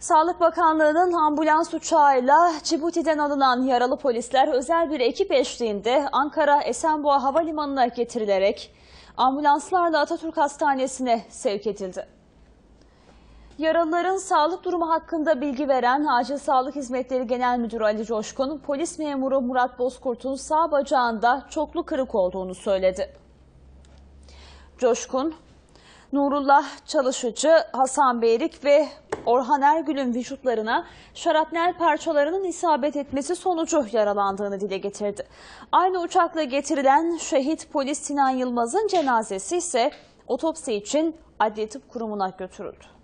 Sağlık Bakanlığı'nın ambulans uçağıyla Cibuti'den alınan yaralı polisler özel bir ekip eşliğinde Ankara Esenboğa Havalimanı'na getirilerek ambulanslarla Atatürk Hastanesi'ne sevk edildi. Yaralıların sağlık durumu hakkında bilgi veren Acil Sağlık Hizmetleri Genel Müdürü Ali Coşkun, polis memuru Murat Bozkurt'un sağ bacağında çoklu kırık olduğunu söyledi. Coşkun, Nurullah Çalışıcı, Hasan Beylik ve Orhan Ergül'ün vücutlarına şarapnel parçalarının isabet etmesi sonucu yaralandığını dile getirdi. Aynı uçakla getirilen şehit polis Sinan Yılmaz'ın cenazesi ise otopsi için Adli Tıp Kurumu'na götürüldü.